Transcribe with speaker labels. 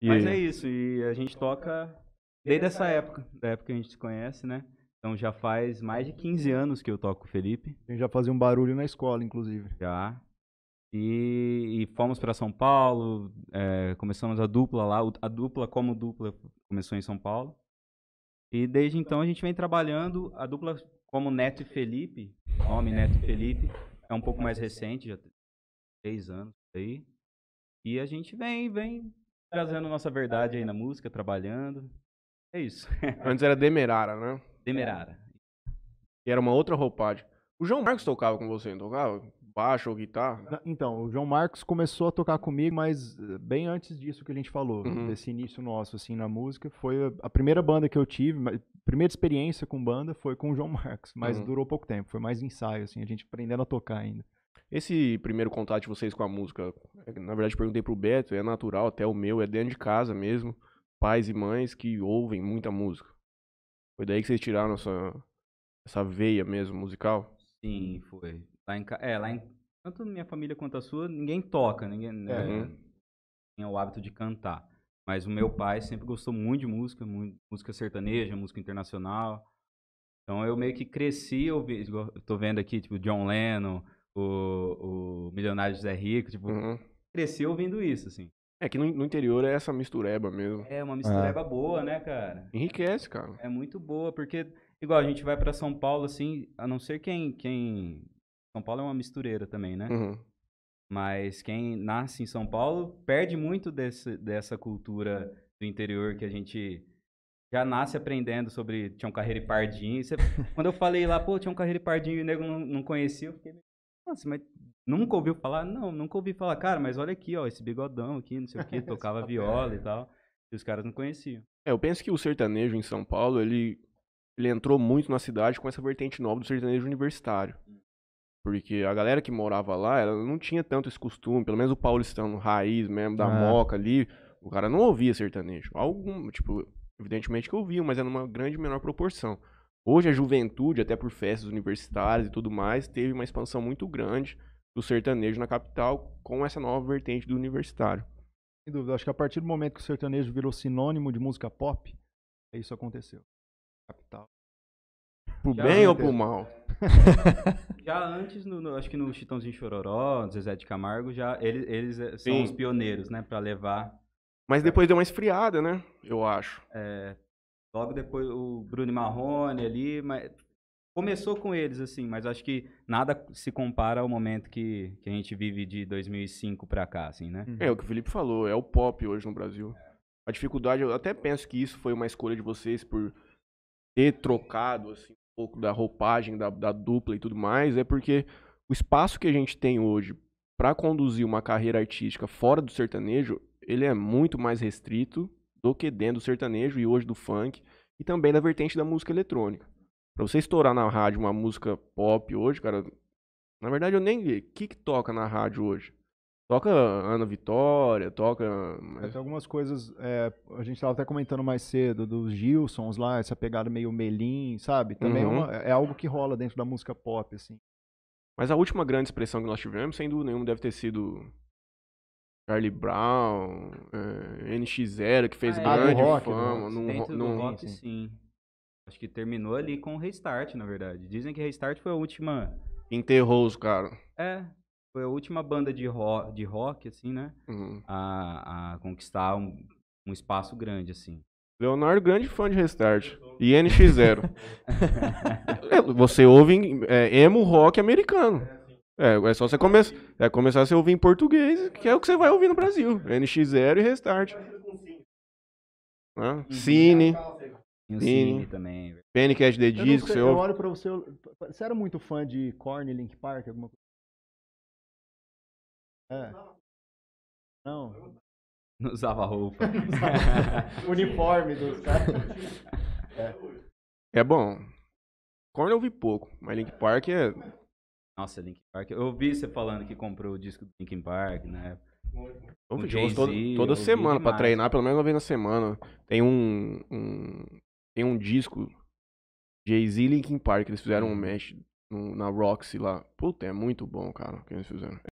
Speaker 1: E... Mas é isso, e a gente toca desde essa época, da época que a gente se conhece, né? Então já faz mais de 15 anos que eu toco com o Felipe. A gente já fazia um barulho na escola, inclusive. Já. E, e fomos para São Paulo, é, começamos a dupla lá. A dupla, como dupla, começou em São Paulo. E desde então a gente vem trabalhando. A dupla, como Neto e Felipe, nome Neto e Felipe, é um pouco mais recente, já tem três anos aí. E a gente vem, vem trazendo nossa verdade aí na música, trabalhando. É isso. Antes era Demerara, né? Demerara.
Speaker 2: E era uma outra roupagem. O João Marcos tocava com você, não tocava? Baixo ou
Speaker 3: guitarra?
Speaker 2: Então, o João Marcos começou a tocar comigo, mas eh, bem antes disso que a gente falou, uhum. desse início nosso, assim, na música. Foi a primeira banda que eu tive, a primeira experiência com banda foi com o João Marcos, mas uhum. durou pouco tempo, foi mais ensaio, assim, a gente aprendendo a tocar ainda.
Speaker 3: Esse primeiro contato de vocês com a música, é, na verdade perguntei pro Beto, é natural, até o meu, é dentro de casa mesmo, pais e mães que ouvem muita música. Foi daí que vocês tiraram essa,
Speaker 1: essa veia mesmo musical? Sim, foi. Lá em, é, lá em, tanto minha família quanto a sua, ninguém toca, ninguém né, é. tinha o hábito de cantar. Mas o meu pai sempre gostou muito de música, muito, música sertaneja, música internacional. Então eu meio que cresci, eu, vi, eu tô vendo aqui, tipo, John Lennon, Tipo, o, o Milionário José Rico, tipo, uhum.
Speaker 3: cresceu ouvindo isso, assim. É que no, no, interior é essa mistureba mesmo. É, uma é. mistureba
Speaker 1: ah. boa, né, cara? Enriquece, cara. É muito boa, porque, igual, a gente vai para São Paulo, assim, a não ser quem, quem... São Paulo é uma mistureira também, né? Uhum. Mas quem nasce em São Paulo perde muito desse, dessa cultura do interior que a gente já nasce aprendendo sobre Tião Carreiro e Pardinho. Você, quando eu falei lá, pô, Tião Carreiro e Pardinho e o nego não, não conhecia, eu fiquei nossa, mas nunca ouviu falar? Não, nunca ouvi falar. Cara, mas olha aqui, ó, esse bigodão aqui, não sei o que, tocava viola e tal. E os caras não conheciam.
Speaker 3: É, eu penso que o sertanejo em São Paulo, ele, ele entrou muito na cidade com essa vertente nova do sertanejo universitário. Hum. Porque a galera que morava lá, ela não tinha tanto esse costume, pelo menos o paulistano raiz mesmo, da ah. moca ali, o cara não ouvia sertanejo. Algum, tipo, evidentemente que ouviam, mas era numa grande menor proporção. Hoje a juventude, até por festas universitárias e tudo mais, teve uma expansão muito grande do sertanejo na capital com essa nova vertente do universitário.
Speaker 2: Sem dúvida, acho que a partir do momento que o sertanejo virou sinônimo de música pop, é isso aconteceu. Capital. Pro
Speaker 1: Já bem ou pro mal? já antes, no, no, acho que no Chitãozinho Chororó, no Zezé de Camargo, já eles, eles eh, são Sim. os pioneiros, né, para levar. Mas depois deu uma esfriada, né? Eu acho. É, Logo depois o Bruno Marrone ali, mas começou com eles assim, mas acho que nada se compara ao momento que, que a gente vive de 2005 para cá, assim, né? É o que o Felipe falou, é o pop hoje no Brasil. A dificuldade,
Speaker 3: eu até penso que isso foi uma escolha de vocês por ter trocado assim um pouco da roupagem da, da dupla e tudo mais, é porque o espaço que a gente tem hoje para conduzir uma carreira artística fora do sertanejo, ele é muito mais restrito do dentro do sertanejo e hoje do funk, e também da vertente da música eletrônica. Pra você estourar na rádio uma música pop hoje, cara, na verdade eu nem. vi O que, que toca na rádio hoje? Toca Ana Vitória, toca. É, né?
Speaker 2: Tem algumas coisas. É, a gente estava até comentando mais cedo dos Gilsons lá, essa pegada meio melim, sabe? Também uhum. é, uma, uhum. é, algo que rola dentro da música pop, assim. Mas a última grande expressão que nós tivemos, sem dúvida nenhuma, deve ter
Speaker 3: sido Charlie Brown, é, eh, NX0, que fez ah, é, ah, grande rock, fama. No, no, no rock, sim.
Speaker 1: sim. Acho que terminou ali com o Restart, na verdade. Dizem que Restart foi a última... Enterrou os caras. É, foi a última banda de rock, de rock assim, né? Uhum. A, a, conquistar um, um espaço grande, assim.
Speaker 3: Leonardo, grande fã de Restart. E NX0. você ouve é, emo rock americano. É, é só você começar. É começar a ouvir em português, que é o que você vai ouvir no Brasil. NX0 e restart. Ah, Cine. Cine, Cine também. Pennycast The Disco, você eu ouve. Eu
Speaker 2: olho pra você. Você era muito fã de Korn, Link Park, alguma coisa? É. Não.
Speaker 1: Não usava roupa.
Speaker 3: Uniforme dos caras.
Speaker 2: É.
Speaker 1: é bom. Korn eu ouvi pouco, mas Link Park é nossa, Linkin Park. Eu ouvi você falando que comprou o disco do Linkin Park, né? Eu ouço todo, toda semana para treinar,
Speaker 3: pelo menos uma vez na semana. Tem um, um tem um disco Jay-Z e Linkin Park, eles fizeram um match uhum. no, na Roxy lá. Puta, é muito bom, cara, o que eles fizeram.